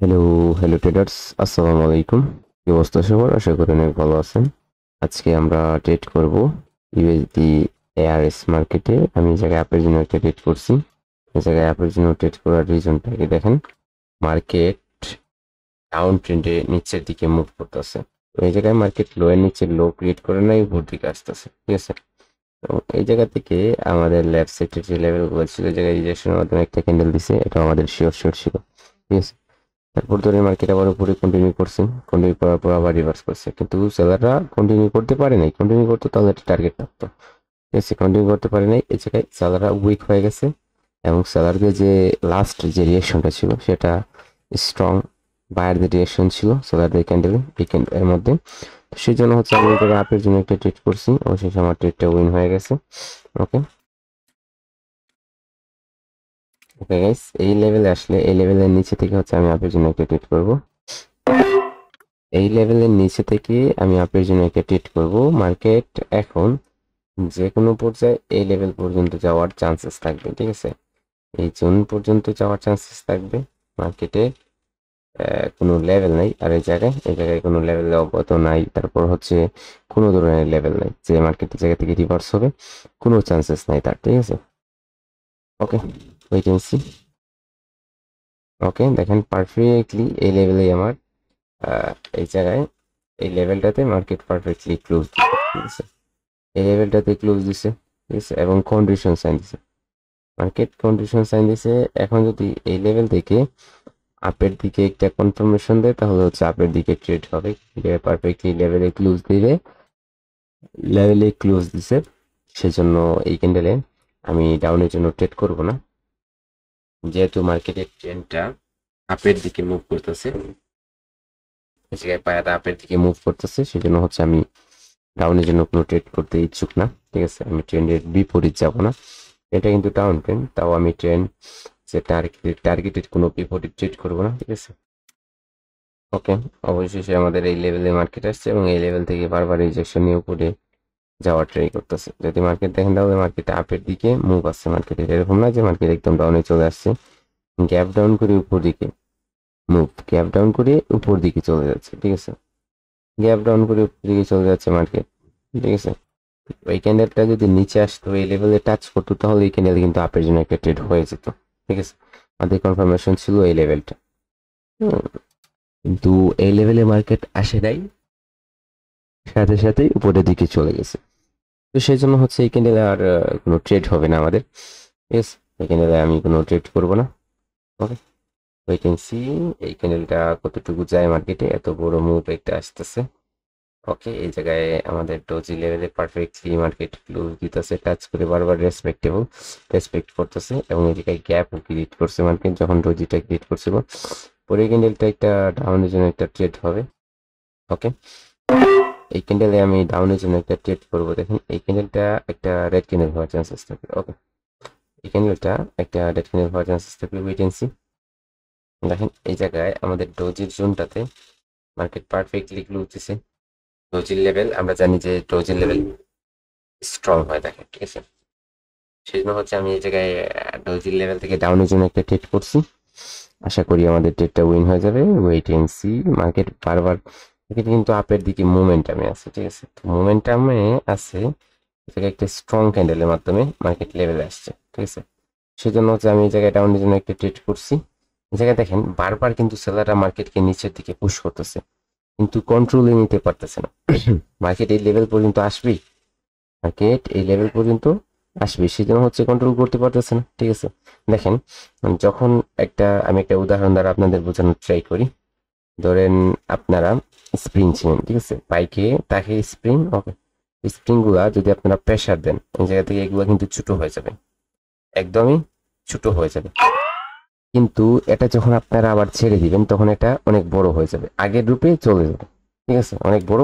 hello hello traders আসসালামু আলাইকুম কি অবস্থা সবার আশা করি অনেক ভালো আছেন আজকে আমরা ট্রেড করব ইউএসডি এআরএস মার্কেটে আমি জায়গায় অ্যাপের জন্য একটা ট্রেড করছি জায়গায় অ্যাপের জন্য ট্রেড করার রিজনটাকে দেখেন মার্কেট ডাউন ট্রেন্ডে নিচের দিকে মুভ করতেছে তো এই জায়গায় মার্কেট লো এর নিচে লো ক্রিয়েট করে নাই উপর দিকে আসতেছে ঠিক আছে তো এই জায়গা থেকে আমাদের লেফট সাইডের যে লেভেল ছিল এই জায়গায় রিজেকশনের মাধ্যমে একটা ক্যান্ডেল দিছে এটা আমাদের শিওর শিওর ছিল ঠিক আছে তারপর ধরে মার্কেট আবার উপরে কন্টিনিউ করছে কন্টিনিউ করার পর আবার রিভার্স করছে কিন্তু সেলাররা কন্টিনিউ করতে পারে নাই কন্টিনিউ করতে তাহলে একটা টার্গেট থাকতো ঠিক আছে কন্টিনিউ করতে পারে নাই এ জায়গায় সেলাররা উইক হয়ে গেছে এবং সেলারদের যে লাস্ট যে রিয়েকশনটা ছিল সেটা স্ট্রং বায়ারদের রিয়েকশন ছিল সেলারদের ক্যান্ডেল এই ক্যান্ডেলের মধ্যে সেই জন্য হচ্ছে আমি আপের জন্য একটা ট্রেড করছি অবশেষে আমার ট্রেডটা উইন হয়ে গেছে ওকে ওকে গাইস এই লেভেলে আসলে এই লেভেলের নিচে থেকে হচ্ছে আমি আপনার জন্য একটা ট্রিট করব এই লেভেলের নিচে থেকে আমি আপনার জন্য একটা ট্রিট করব মার্কেট এখন যে কোনো পর্যায়ে এই লেভেল পর্যন্ত যাওয়ার চান্সেস থাকবে ঠিক আছে এই জোন পর্যন্ত যাওয়ার চান্সেস থাকবে মার্কেটে কোনো লেভেল নাই আর এই জায়গায় এই জায়গায় কোনো লেভেল অবগত নাই তারপর হচ্ছে কোনো ধরনের লেভেল নাই যে মার্কেটের জায়গা থেকে রিভার্স হবে কোনো চান্সেস নাই তার ঠিক আছে okay wait and see okay দেখেন পারফেক্টলি এই লেভেলেই আমার এই জায়গায় এই লেভেলটাতে মার্কেট পারফেক্টলি ক্লোজ দিচ্ছে আছে এই লেভেলটাতে ক্লোজ দিছে ঠিক আছে এবং কন্ডিশন সাইন দিছে মার্কেট কন্ডিশন সাইন দিছে এখন যদি এই লেভেল থেকে আপের দিকে একটা কনফার্মেশন দেয় তাহলে হচ্ছে আপের দিকে ট্রেড হবে পারফেক্টলি লেভেলে ক্লোজ দিলে লেভেলে ক্লোজ দিছে সেজন্য এই ক্যান্ডেলে আমি ডাউনের জন্য ট্রেড করব না যেহেতু মার্কেটের ট্রেনটা আপের দিকে মুভ করতেছে জায়গায় পায়াটা আপের দিকে মুভ করতেছে সেজন্য হচ্ছে আমি ডাউনের জন্য কোনো ট্রেড করতে ইচ্ছুক না ঠিক আছে আমি ট্রেন্ডের বিপরীত যাব না এটা কিন্তু ডাউন ট্রেন তাও আমি ট্রেন যে টার্গেটেড টার্গেটেড কোনো বিপরীত ট্রেড করবো না ঠিক আছে ওকে অবশেষে আমাদের এই লেভেলে মার্কেট আসছে এবং এই লেভেল থেকে বারবার ইঞ্জেকশন নিয়ে উপরে যাওয়ার ট্রাই করতেছে যদি মার্কেট দেখেন তাহলে মার্কেট আপের দিকে মুভ আসছে মার্কেটে এরকম না যে মার্কেট একদম ডাউনে চলে আসছে গ্যাপ ডাউন করে উপর দিকে মুভ গ্যাপ ডাউন করে উপর দিকে চলে যাচ্ছে ঠিক আছে গ্যাপ ডাউন করে উপর দিকে চলে যাচ্ছে মার্কেট ঠিক আছে এই ক্যান্ডেলটা যদি নিচে আসতো এই লেভেলে টাচ করতো তাহলে এই ক্যান্ডেল কিন্তু আপের জন্য একটা ট্রেড হয়ে যেত ঠিক আছে আমাদের কনফার্মেশন ছিল এই লেভেলটা কিন্তু এই লেভেলে মার্কেট আসে নাই সাথে সাথেই উপরের দিকে চলে গেছে তো সেই জন্য হচ্ছে এই ক্যান্ডেলে আর কোনো ট্রেড হবে না আমাদের ইয়েস এই ক্যান্ডেলে আমি কোনো ট্রেড করব না ওকে ওয়েট সি এই ক্যান্ডেলটা কতটুকু যায় মার্কেটে এত বড় মুভ একটা আসতেছে ওকে এই জায়গায় আমাদের ডোজি লেভেলে পারফেক্টলি মার্কেট ক্লোজ দিতেছে টাচ করে বারবার রেসপেক্টেবল রেসপেক্ট করতেছে এবং এই জায়গায় গ্যাপ ক্রিয়েট করছে মার্কেট যখন ডোজিটা ক্রিয়েট করছে পরে ক্যান্ডেলটা একটা ডাউনের জন্য একটা ট্রেড হবে ওকে এই ক্যান্ডেলে আমি ডাউনের জন্য একটা ট্রেড করবো দেখেন এই ক্যান্ডেলটা একটা রেড ক্যান্ডেল হওয়ার চান্সেস থাকবে ওকে এই ক্যান্ডেলটা একটা রেড ক্যান্ডেল হওয়ার চান্সেস থাকবে ওয়েটেন্সি দেখেন এই জায়গায় আমাদের ডোজির জোনটাতে মার্কেট পারফেক্টলি গ্লো উঠতেছে ডোজির লেভেল আমরা জানি যে ডোজির লেভেল স্ট্রং হয় দেখেন ঠিক আছে সেই জন্য হচ্ছে আমি এই জায়গায় ডোজির লেভেল থেকে ডাউনের জন্য একটা ট্রেড করছি আশা করি আমাদের ট্রেডটা উইন হয়ে যাবে ওয়েট এন্ড সি মার্কেট বারবার এখানে কিন্তু আপের দিকে মোমেন্টামে আছে ঠিক আছে তো মোমেন্টামে আছে এটাকে একটা স্ট্রং ক্যান্ডেলের মাধ্যমে মার্কেট লেভেলে আসছে ঠিক আছে সেজন্য হচ্ছে আমি এই জায়গায় ডাউনের জন্য একটা ট্রেড করছি জায়গায় দেখেন বারবার কিন্তু সেলাররা মার্কেটকে নিচের দিকে পুশ করতেছে কিন্তু কন্ট্রোলে নিতে পারতেছে না মার্কেট এই লেভেল পর্যন্ত আসবেই মার্কেট এই লেভেল পর্যন্ত আসবে সেই জন্য হচ্ছে কন্ট্রোল করতে পারতেছে না ঠিক আছে দেখেন যখন একটা আমি একটা উদাহরণ দ্বারা আপনাদের বোঝানোর ট্রাই করি ধরেন আপনারা স্প্রিং ছিলেন ঠিক আছে পাইকে তাকে স্প্রিং ওকে স্প্রিংগুলা যদি আপনারা প্রেশার দেন এই জায়গা থেকে এগুলো কিন্তু ছোটো হয়ে যাবে একদমই ছোটো হয়ে যাবে কিন্তু এটা যখন আপনারা আবার ছেড়ে দিবেন তখন এটা অনেক বড় হয়ে যাবে আগের রূপে চলে যাবে ঠিক আছে অনেক বড়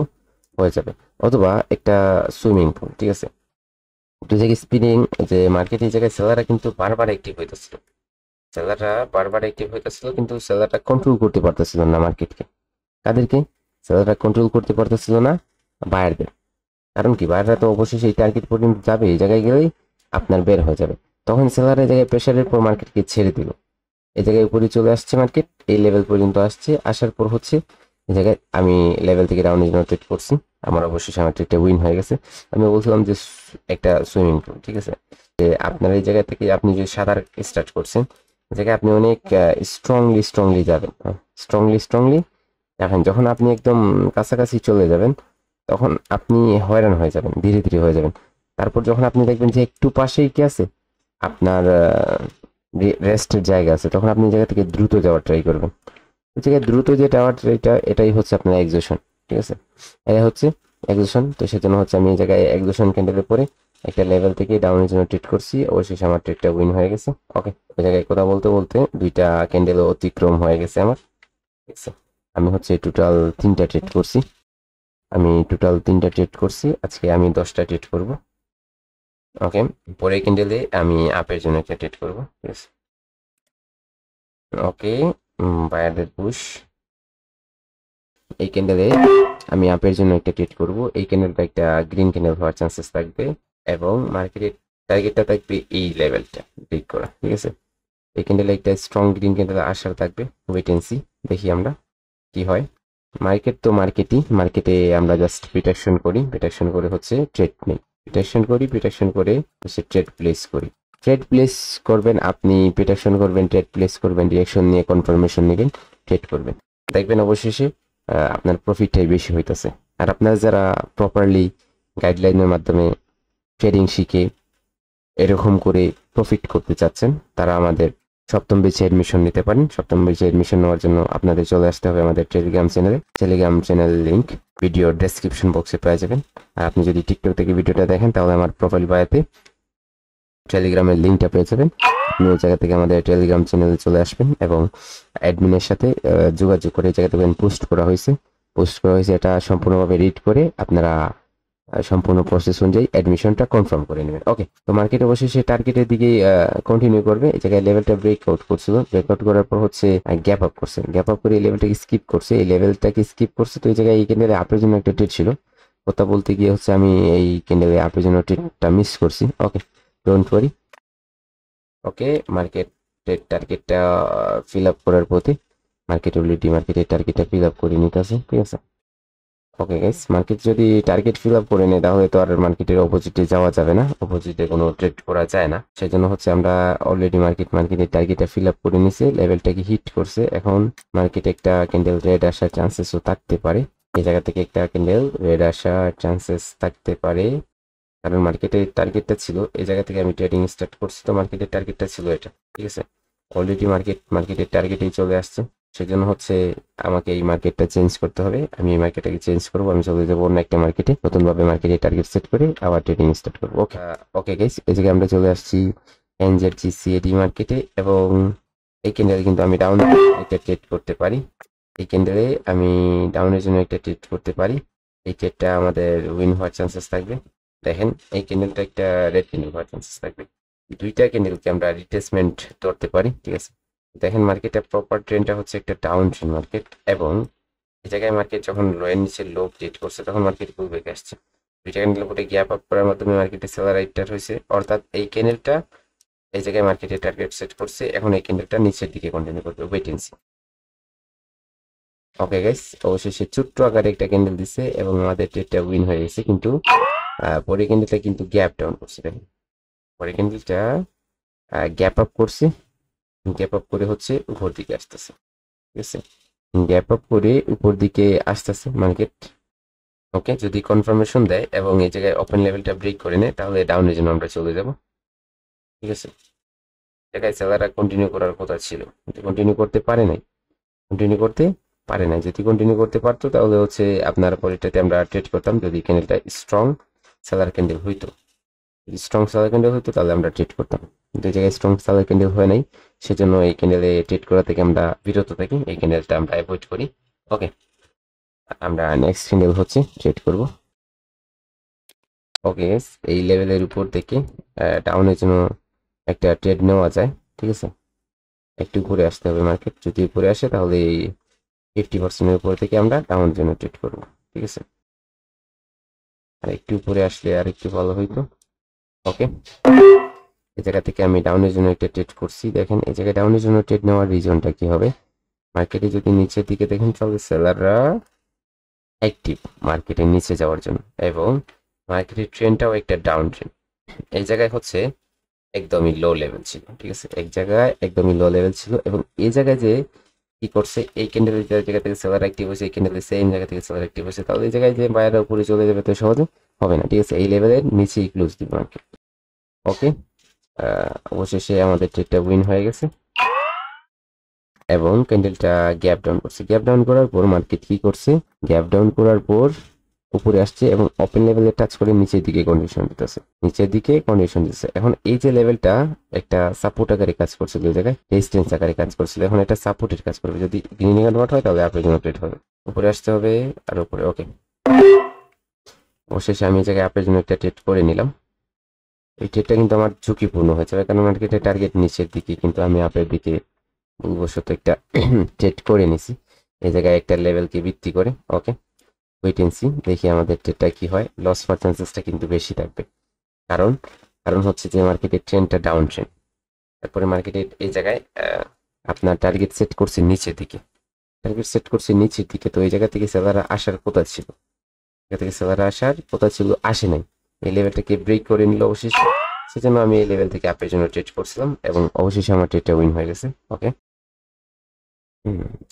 হয়ে যাবে অথবা একটা সুইমিং পুল ঠিক আছে দুই জায়গায় স্পিনিং যে মার্কেটের জায়গায় সেলাররা কিন্তু বারবার অ্যাক্টিভ হইতেছিল সেলাররা বারবার অ্যাক্টিভ হইতেছিল কিন্তু সেলাররা কন্ট্রোল করতে পারতেছিল না মার্কেটকে কাদেরকে সেলাররা কন্ট্রোল করতে পারতেছিল না বায়ারদের কারণ কি বায়াররা তো অবশ্যই সেই টার্গেট পর্যন্ত যাবে এই জায়গায় গেলেই আপনার বের হয়ে যাবে তখন সেলার এই জায়গায় প্রেশারের পর মার্কেটকে ছেড়ে দিল এই জায়গায় উপরে চলে আসছে মার্কেট এই লেভেল পর্যন্ত আসছে আসার পর হচ্ছে এই জায়গায় আমি লেভেল থেকে রাউন্ড জন্য ট্রেড করছি আমার অবশ্যই আমার ট্রেডটা উইন হয়ে গেছে আমি বলছিলাম যে একটা সুইমিং পুল ঠিক আছে যে আপনার এই জায়গা থেকে আপনি যদি সাঁতার স্টার্ট করছেন জায়গায় আপনি অনেক স্ট্রংলি স্ট্রংলি যাবেন স্ট্রংলি স্ট্রংলি দেখেন যখন আপনি একদম কাছাকাছি চলে যাবেন তখন আপনি হয়রান হয়ে যাবেন ধীরে ধীরে হয়ে যাবেন তারপর যখন আপনি দেখবেন যে একটু পাশেই কি আছে আপনার রেস্টের জায়গা আছে তখন আপনি জায়গা থেকে দ্রুত যাওয়ার ট্রাই করবেন জায়গায় দ্রুত যে টাওয়ার এটা এটাই হচ্ছে আপনার এক্সোশন ঠিক আছে এটা হচ্ছে এক্সোশন তো সেজন্য হচ্ছে আমি এই জায়গায় এক্সোশন ক্যান্ডেলের পরে একটা লেভেল থেকে ডাউনের জন্য ট্রেড করছি অবশেষে আমার ট্রেডটা উইন হয়ে গেছে ওকে ওই জায়গায় কথা বলতে বলতে দুইটা ক্যান্ডেল অতিক্রম হয়ে গেছে আমার ঠিক আছে আমি হচ্ছে টোটাল তিনটা ট্রেড করছি আমি টোটাল তিনটা ট্রেড করছি আজকে আমি দশটা ট্রেড করব ওকে পরে ক্যান্ডেলে আমি আপের জন্য একটা ট্রেড করব ঠিক আছে ওকে বায়ারদের পুশ এই ক্যান্ডেলে আমি আপের জন্য একটা ট্রেড করব এই ক্যান্ডেলটা একটা গ্রিন ক্যান্ডেল হওয়ার চান্সেস থাকবে এবং মার্কেটের টার্গেটটা থাকবে এই লেভেলটা ব্রেক করা ঠিক আছে এই ক্যান্ডেল একটা স্ট্রং গ্রিন ক্যান্ডেল আসার থাকবে ওয়েটেন্সি দেখি আমরা কি হয় মার্কেট তো মার্কেটই মার্কেটে আমরা জাস্ট প্রিটেকশন করি প্রিটেকশন করে হচ্ছে ট্রেড নেই প্রিটেকশন করি প্রিটেকশন করে হচ্ছে ট্রেড প্লেস করি ট্রেড প্লেস করবেন আপনি প্রিটেকশন করবেন ট্রেড প্লেস করবেন ডিরেকশন নিয়ে কনফার্মেশন নেবেন ট্রেড করবেন দেখবেন অবশেষে আপনার প্রফিটটাই বেশি হইতেছে আর আপনারা যারা প্রপারলি গাইডলাইনের মাধ্যমে ট্রেডিং শিখে এরকম করে প্রফিট করতে চাচ্ছেন তারা আমাদের সপ্তম বেচে অ্যাডমিশন নিতে পারেন সপ্তম বেচে অ্যাডমিশন নেওয়ার জন্য আপনাদের চলে আসতে হবে আমাদের টেলিগ্রাম চ্যানেলে Telegram channel link video description বক্সে পেয়ে যাবেন আর আপনি যদি টিকটক থেকে ভিডিওটা দেখেন তাহলে আমার প্রোফাইল বায়াতে টেলিগ্রামের লিঙ্কটা পেয়ে যাবেন আপনি ওই জায়গা থেকে আমাদের টেলিগ্রাম চ্যানেলে চলে আসবেন এবং অ্যাডমিনের সাথে যোগাযোগ করে এই জায়গা থেকে পোস্ট করা হয়েছে পোস্ট করা হয়েছে এটা সম্পূর্ণভাবে রিড করে আপনারা সম্পূর্ণ প্রসেস অনুযায়ী অ্যাডমিশনটা কনফার্ম করে নেবেন ওকে তো মার্কেট অবশ্যই সে টার্গেটের দিকে কন্টিনিউ করবে এই জায়গায় লেভেলটা ব্রেকআউট করছিল ব্রেকআউট করার পর হচ্ছে গ্যাপ আপ করছে গ্যাপ আপ করে এই লেভেলটাকে স্কিপ করছে এই লেভেলটাকে স্কিপ করছে তো এই জায়গায় এই ক্যান্ডেলে আপের জন্য একটা ট্রেড ছিল কথা বলতে গিয়ে হচ্ছে আমি এই ক্যান্ডেলে আপের জন্য ট্রেডটা মিস করছি okay don't worry okay market trade টার্গেটটা ফিল আপ করার পথে মার্কেট মার্কেটের টার্গেটটা ফিল আপ করে নিতে আছে ঠিক আছে ওকে গাইস মার্কেট যদি টার্গেট ফিল আপ করে নেয় তাহলে তো আর মার্কেটের অপোজিটে যাওয়া যাবে না অপোজিটে কোনো ট্রেড করা যায় না সেই জন্য হচ্ছে আমরা অলরেডি মার্কেট মার্কেটের টার্গেটটা ফিল আপ করে নিছে লেভেলটাকে হিট করছে এখন মার্কেট একটা ক্যান্ডেল রেড আসার চান্সেসও থাকতে পারে এই জায়গা থেকে একটা ক্যান্ডেল রেড আসার চান্সেস থাকতে পারে কারণ মার্কেটের টার্গেটটা ছিল এই জায়গা থেকে আমি ট্রেডিং স্টার্ট করছি তো মার্কেটের টার্গেটটা ছিল এটা ঠিক আছে অলরেডি মার্কেট মার্কেটের টার্গেটেই চলে আসছে সেজন্য হচ্ছে আমাকে এই মার্কেটটা চেঞ্জ করতে হবে আমি এই মার্কেটটাকে চেঞ্জ করবো আমি চলে যাবো অন্য একটা মার্কেটে নতুনভাবে মার্কেটে টার্গেট সেট করে আবার ট্রেডিং স্টার্ট করবো ওকে ওকে গাইস এদিকে আমরা চলে আসছি এনজেডজি সিএডি মার্কেটে এবং এই ক্যান্ডেলে কিন্তু আমি ডাউন একটা ট্রেড করতে পারি এই ক্যান্ডেলে আমি ডাউনের জন্য একটা ট্রেড করতে পারি এই ট্রেডটা আমাদের উইন হওয়ার চান্সেস থাকবে দেখেন এই ক্যান্ডেলটা একটা রেড ক্যান্ডেল হওয়ার চান্সেস থাকবে দুইটা ক্যান্ডেলকে আমরা রিটেসমেন্ট ধরতে পারি ঠিক আছে দেখেন মার্কেটে প্রপার ট্রেনটা হচ্ছে একটা ডাউন ট্রেন মার্কেট এবং এই জায়গায় মার্কেট যখন লোয়ের নিচে লো ক্রিয়েট করছে তখন মার্কেট খুব বেগে আসছে দুই টাকা নিলে গ্যাপ আপ করার মাধ্যমে মার্কেটে সেলার রাইটার হয়েছে অর্থাৎ এই ক্যান্ডেলটা এই জায়গায় মার্কেটে টার্গেট সেট করছে এখন এই ক্যান্ডেলটা নিচের দিকে কন্টিনিউ করবে ওয়েটেন্সি ওকে গাইস অবশেষে ছোট্ট আকারে একটা ক্যান্ডেল দিছে এবং আমাদের ট্রেডটা উইন হয়ে গেছে কিন্তু পরে ক্যান্ডেলটা কিন্তু গ্যাপ ডাউন করছে দেখেন পরে ক্যান্ডেলটা গ্যাপ আপ করছে গ্যাপ আপ করে হচ্ছে উপর দিকে আসতেছে ঠিক আছে গ্যাপ আপ করে উপর দিকে আসতেছে মার্কেট ওকে যদি কনফার্মেশন দেয় এবং এই জায়গায় ওপেন লেভেলটা ব্রেক করে নেয় তাহলে ডাউনের জন্য আমরা চলে যাব ঠিক আছে জায়গায় সেলাররা কন্টিনিউ করার কথা ছিল কিন্তু কন্টিনিউ করতে পারে নাই কন্টিনিউ করতে পারে নাই যদি কন্টিনিউ করতে পারতো তাহলে হচ্ছে আপনার পরেরটাতে আমরা ট্রেড করতাম যদি ক্যান্ডেলটা স্ট্রং সেলার ক্যান্ডেল হইতো যদি স্ট্রং সেলার ক্যান্ডেল হইতো তাহলে আমরা ট্রেড করতাম কিন্তু এই জায়গায় স্ট্রং সেলার ক্যান্ডেল হয় নাই সেজন্য এই ক্যান্ডেলে ট্রেড করা থেকে আমরা বিরত থাকি এই ক্যান্ডেলটা আমরা অ্যাভয়েড করি ওকে আমরা নেক্সট ক্যান্ডেল হচ্ছে ট্রেড করব ওকে এই লেভেলের উপর থেকে ডাউনের জন্য একটা ট্রেড নেওয়া যায় ঠিক আছে একটু ঘুরে আসতে হবে মার্কেট যদি ঘুরে আসে তাহলে এই ফিফটি পার্সেন্টের উপর থেকে আমরা ডাউনের জন্য ট্রেড করব ঠিক আছে আর একটু উপরে আসলে আর একটু ভালো হইতো ওকে এই জায়গা থেকে আমি ডাউনের জন্য একটা ট্রেড করছি দেখেন এই জায়গায় ডাউনের জন্য ট্রেড নেওয়ার রিজনটা কি হবে মার্কেটে যদি নিচের দিকে দেখেন তাহলে সেলাররা অ্যাক্টিভ মার্কেটে নিচে যাওয়ার জন্য এবং মার্কেটের ট্রেনটাও একটা ডাউন ট্রেন এই জায়গায় হচ্ছে একদমই লো লেভেল ছিল ঠিক আছে এক জায়গায় একদমই লো লেভেল ছিল এবং এই জায়গায় যে কি করছে এই ক্যান্ডেলের জায়গা থেকে সেলার অ্যাক্টিভ হয়েছে এই ক্যান্ডেলের সেম জায়গা থেকে সেলার অ্যাক্টিভ হয়েছে তাহলে এই জায়গায় যে বাইরে উপরে চলে যাবে তো সহজে হবে না ঠিক আছে এই লেভেলের নিচেই ক্লোজ দিব মার্কেট ওকে অবশেষে আমাদের ট্রেডটা উইন হয়ে গেছে এবং ক্যান্ডেলটা গ্যাপ ডাউন করছে গ্যাপ ডাউন করার পর মার্কেট কি করছে গ্যাপ ডাউন করার পর উপরে আসছে এবং ওপেন লেভেলে টাচ করে নিচের দিকে কন্ডিশন দিতেছে নিচের দিকে কন্ডিশন দিচ্ছে এখন এই যে লেভেলটা একটা সাপোর্ট আকারে কাজ করছে দুই জায়গায় রেজিস্টেন্স আকারে কাজ করছিল এখন একটা সাপোর্টের কাজ করবে যদি গ্রিন কনভার্ট হয় তাহলে আপের জন্য ট্রেড হবে উপরে আসতে হবে আর উপরে ওকে অবশেষে আমি এই জায়গায় আপের জন্য একটা ট্রেড করে নিলাম এই ট্রেডটা কিন্তু আমার ঝুঁকিপূর্ণ হয়ে যাবে কারণ মার্কেটের টার্গেট নিচের দিকে কিন্তু আমি আপের দিকে ভুলবশত একটা ট্রেড করে নিছি এই জায়গায় একটা লেভেলকে ভিত্তি করে ওকে ওয়েট সি দেখি আমাদের ট্রেডটা কি হয় লস হওয়ার চান্সেসটা কিন্তু বেশি থাকবে কারণ কারণ হচ্ছে যে মার্কেটের ট্রেনটা ডাউন ট্রেন তারপরে মার্কেটের এই জায়গায় আপনার টার্গেট সেট করছে নিচের দিকে টার্গেট সেট করছে নিচের দিকে তো এই জায়গা থেকে সেলাররা আসার কথা ছিল জায়গা থেকে সেলাররা আসার কথা ছিল আসে নাই এই লেভেলটাকে ব্রেক করে নিল অবশেষে সেজন্য আমি এই লেভেল থেকে আপের জন্য ট্রেড করছিলাম এবং অবশেষে আমার ট্রেডটা উইন হয়ে গেছে ওকে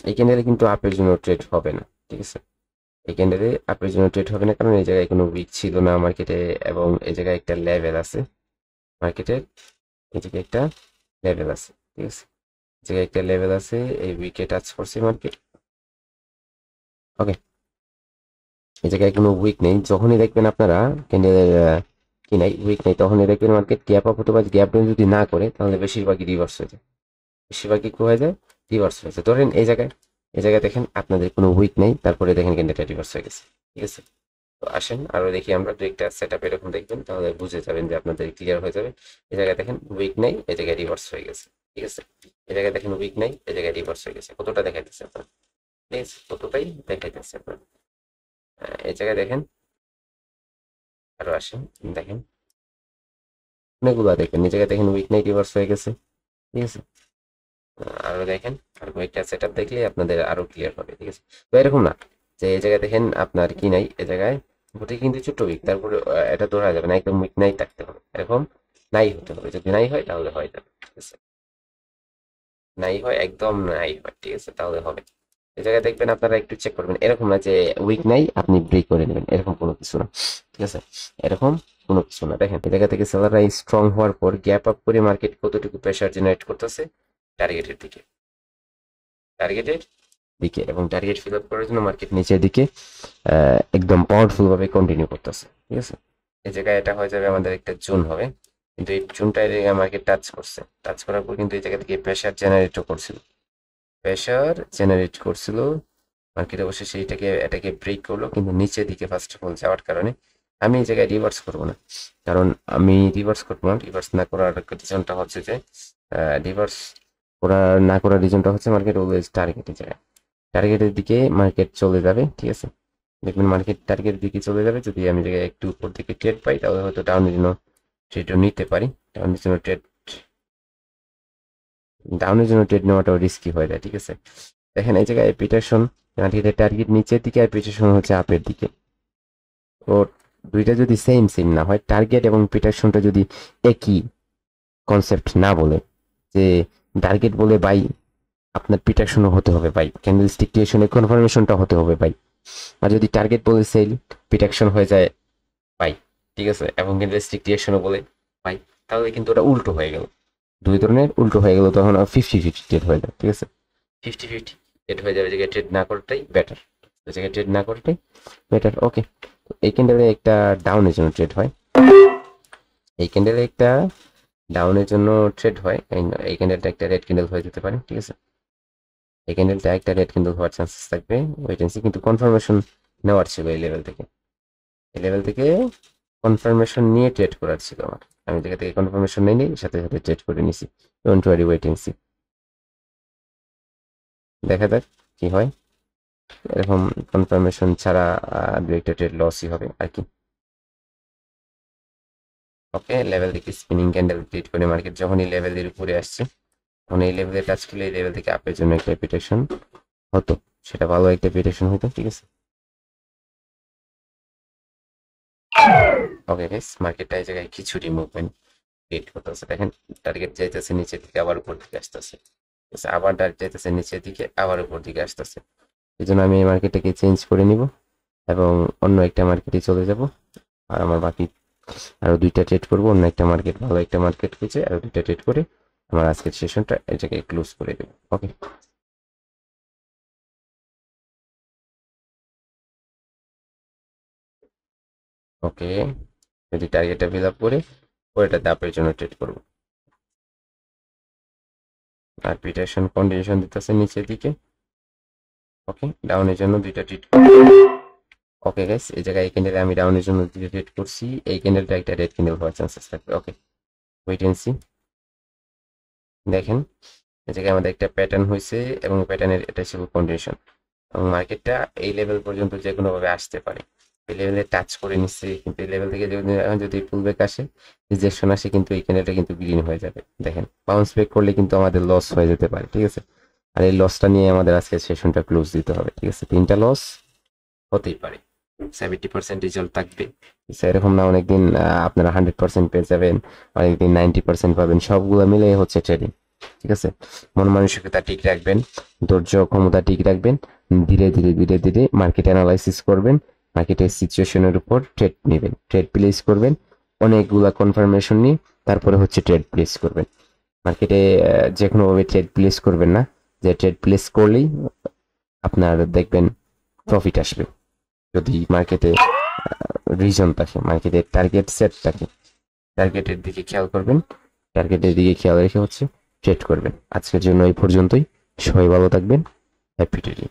এই ক্যান্ডেলে কিন্তু আপের জন্য ট্রেড হবে না ঠিক আছে এই ক্যান্ডেলে আপের জন্য ট্রেড হবে না কারণ এই জায়গায় কোনো উইক ছিল না মার্কেটে এবং এই জায়গায় একটা লেভেল আছে মার্কেটের এই জায়গায় একটা লেভেল আছে ঠিক আছে জায়গায় একটা লেভেল আছে এই উইকে টাচ করছে মার্কেট ওকে এই জায়গায় কোনো উইক নেই যখনই দেখবেন আপনারা ক্যান্ডেলের কি নাই উইক নেই তখনই দেখবেন মার্কেট গ্যাপ আপ অথবা গ্যাপ যদি না করে তাহলে বেশিরভাগই রিভার্স হয়ে যায় বেশিরভাগই কী হয়ে যায় রিভার্স হয়েছে ধরেন এই জায়গায় এই জায়গায় দেখেন আপনাদের কোনো উইক নেই তারপরে দেখেন ক্যান্ডেলটা রিভার্স হয়ে গেছে ঠিক আছে তো আসেন আরও দেখি আমরা দু একটা সেট আপ এরকম দেখবেন তাহলে বুঝে যাবেন যে আপনাদের ক্লিয়ার হয়ে যাবে এই জায়গায় দেখেন উইক নেই এই জায়গায় রিভার্স হয়ে গেছে ঠিক আছে এই জায়গায় দেখেন উইক নেই এই জায়গায় রিভার্স হয়ে গেছে কতটা দেখাইতেছে আপনার ঠিক আছে কতটাই দেখাইতেছে আপনার এই জায়গায় দেখেন আরো আসে দেখেন অনেকগুলো দেখেন এই জায়গায় দেখেন উইক ইভার্স হয়ে গেছে ঠিক আছে আরো দেখেন আর কয়েকটা সেট আপ দেখলে আপনাদের আরো ক্লিয়ার হবে ঠিক আছে তো এরকম না যে এই জায়গায় দেখেন আপনার কি নাই এ জায়গায় ওটি কিন্তু ছোট উইক তারপরে এটা ধরা যাবে না একদম উইক নাই থাকতে হবে এরকম নাই হতে হবে যদি নাই হয় তাহলে হয় যাবে ঠিক আছে নাই হয় একদম নাই হয় ঠিক আছে তাহলে হবে এই জায়গায় দেখবেন আপনারা একটু চেক করবেন এরকম না যে উইক নাই আপনি ব্রেক করে নেবেন এরকম কোনো কিছু না ঠিক আছে এরকম কোনো কিছু না দেখেন এই জায়গা থেকে সেলাররা স্ট্রং হওয়ার পর গ্যাপ আপ করে মার্কেট কতটুকু প্রেশার জেনারেট করতেছে টার্গেটের দিকে টার্গেটের দিকে এবং টার্গেট ফিল আপ করার জন্য মার্কেট নিচের দিকে একদম পাওয়ারফুলভাবে কন্টিনিউ করতেছে ঠিক আছে এই জায়গায় এটা হয়ে যাবে আমাদের একটা জোন হবে কিন্তু এই জায়গায় মার্কেট টাচ করছে টাচ করার পর কিন্তু এই জায়গা থেকে প্রেশার জেনারেটও করছিল প্রেশার জেনারেট করছিল মার্কেট অবশ্যই সেইটাকে এটাকে ব্রেক করলো কিন্তু নিচের দিকে ফার্স্ট অফ অল যাওয়ার কারণে আমি এই জায়গায় রিভার্স করবো না কারণ আমি রিভার্স করবো না রিভার্স না করার রিজনটা হচ্ছে যে রিভার্স করা না করার রিজনটা হচ্ছে মার্কেট অলওয়েজ টার্গেটে যায় টার্গেটের দিকে মার্কেট চলে যাবে ঠিক আছে দেখবেন মার্কেট টার্গেটের দিকে চলে যাবে যদি আমি জায়গায় একটু উপর দিকে ট্রেড পাই তাহলে হয়তো ডাউনের জন্য ট্রেডও নিতে পারি ডাউনের জন্য ট্রেড ডাউনের জন্য ট্রেড নেওয়াটাও রিস্কি হয়ে যায় ঠিক আছে দেখেন এই জায়গায় পিটারসন মার্কেটের টার্গেট নিচের দিকে আর পিটারসন হচ্ছে আপের দিকে তো দুইটা যদি সেম সেম না হয় টার্গেট এবং পিটারসনটা যদি একই কনসেপ্ট না বলে যে টার্গেট বলে বাই আপনার পিটারসনও হতে হবে বাই ক্যান্ডেল স্টিক ক্রিয়েশনের কনফার্মেশনটা হতে হবে বাই আর যদি টার্গেট বলে সেল পিটাকশন হয়ে যায় বাই ঠিক আছে এবং ক্যান্ডেল স্টিক ক্রিয়েশনও বলে বাই তাহলে কিন্তু ওটা উল্টো হয়ে গেল দুই ধরনের উল্টো হয়ে গেল তখন ফিফটি ফিফটি ট্রেড হয়ে যাবে ঠিক আছে ফিফটি ফিফটি ট্রেড হয়ে যাবে জায়গায় ট্রেড না করতেই বেটার জায়গায় ট্রেড না করতেই বেটার ওকে এই ক্যান্ডেলে একটা ডাউনের জন্য ট্রেড হয় এই ক্যান্ডেলে একটা ডাউনের জন্য ট্রেড হয় এই ক্যান্ডেলটা একটা রেড ক্যান্ডেল হয়ে যেতে পারে ঠিক আছে এই ক্যান্ডেলটা একটা রেড ক্যান্ডেল হওয়ার চান্সেস থাকবে ওই টেন্সি কিন্তু কনফার্মেশন নেওয়ার ছিল এই লেভেল থেকে এই লেভেল থেকে কনফার্মেশন নিয়ে ট্রেড করার ছিল আমার আমি জায়গা থেকে কনফার্মেশন নিয়ে নিই সাথে সাথে চেক করে নিছি ডোন্ট ওয়ারি ওয়েটিং সি দেখা যাক কি হয় এরকম কনফার্মেশন ছাড়া দু ট্রেড লসই হবে আর কি ওকে লেভেল থেকে স্পিনিং ক্যান্ডেল ক্রিয়েট করে মার্কেট যখনই লেভেলের উপরে আসছে তখন এই লেভেলের টাচ করলে এই লেভেল থেকে আপের জন্য একটা প্রিটেকশন হতো সেটা ভালো একটা প্রিটেকশন হতো ঠিক আছে ওকে গাইস মার্কেটটা এই জায়গায় কিছুটি মুভমেন্ট ক্রিয়েট করতেছে দেখেন টার্গেট যাইতেছে নিচের দিকে আবার উপর দিকে আসতেছে আবার টার্গেট যাইতেছে নিচের দিকে আবার উপর দিকে আসতেছে এই জন্য আমি এই মার্কেটটাকে চেঞ্জ করে নিব এবং অন্য একটা মার্কেটে চলে যাব আর আমার বাকি আরও দুইটা ট্রেড করব অন্য একটা মার্কেট ভালো একটা মার্কেট খুঁজে আরও দুইটা ট্রেড করে আমার আজকের সেশনটা জায়গায় ক্লোজ করে দেবো ওকে ওকে যদি টার্গেটটা ফিল আপ করে পরেটাতে আপের জন্য ট্রেড করব আর পিটারশন কন্ডিশন দিতেছে নিচের দিকে ওকে ডাউনের জন্য দুইটা ট্রিট ওকে গাইস এই জায়গায় এই ক্যান্ডেলে আমি ডাউনের জন্য দুইটা ট্রিট করছি এই ক্যান্ডেলটা একটা রেড ক্যান্ডেল হওয়ার চান্সেস থাকবে ওকে ওয়েট এন্ড সি দেখেন এই জায়গায় আমাদের একটা প্যাটার্ন হয়েছে এবং প্যাটার্নের এটা ছিল কন্ডিশন এবং মার্কেটটা এই লেভেল পর্যন্ত যে কোনোভাবে আসতে পারে লেভেলে টাচ করে নিচ্ছে কিন্তু এই লেভেল থেকে যদি পুলব্যাক আসে রিজেকশন আসে কিন্তু এই ক্যান্ডেলটা কিন্তু গ্রিন হয়ে যাবে দেখেন বাউন্স ব্যাক করলে কিন্তু আমাদের লস হয়ে যেতে পারে ঠিক আছে আর এই লসটা নিয়ে আমাদের আজকে সেশনটা ক্লোজ দিতে হবে ঠিক আছে তিনটা লস হতেই পারে সেভেন্টি পার্সেন্ট রেজাল্ট থাকবে আচ্ছা, এরকম না অনেকদিন আপনারা হান্ড্রেড পার্সেন্ট পেয়ে যাবেন অনেকদিন নাইনটি পার্সেন্ট পাবেন সবগুলো মিলে হচ্ছে ট্রেডিং ঠিক আছে মন মানসিকতা ঠিক রাখবেন ধৈর্য ক্ষমতা ঠিক রাখবেন ধীরে ধীরে ধীরে ধীরে মার্কেট অ্যানালাইসিস করবেন মার্কেটের সিচুয়েশনের উপর ট্রেড নেবেন ট্রেড প্লেস করবেন অনেকগুলা কনফার্মেশন নিয়ে তারপরে হচ্ছে ট্রেড প্লেস করবেন মার্কেটে যে কোনোভাবে ট্রেড প্লেস করবেন না যে ট্রেড প্লেস করলেই আপনার দেখবেন প্রফিট আসবে যদি মার্কেটে রিজন থাকে মার্কেটের টার্গেট সেট থাকে টার্গেটের দিকে খেয়াল করবেন টার্গেটের দিকে খেয়াল রেখে হচ্ছে ট্রেড করবেন আজকের জন্য এই পর্যন্তই সবাই ভালো থাকবেন হ্যাপি ট্রেডিং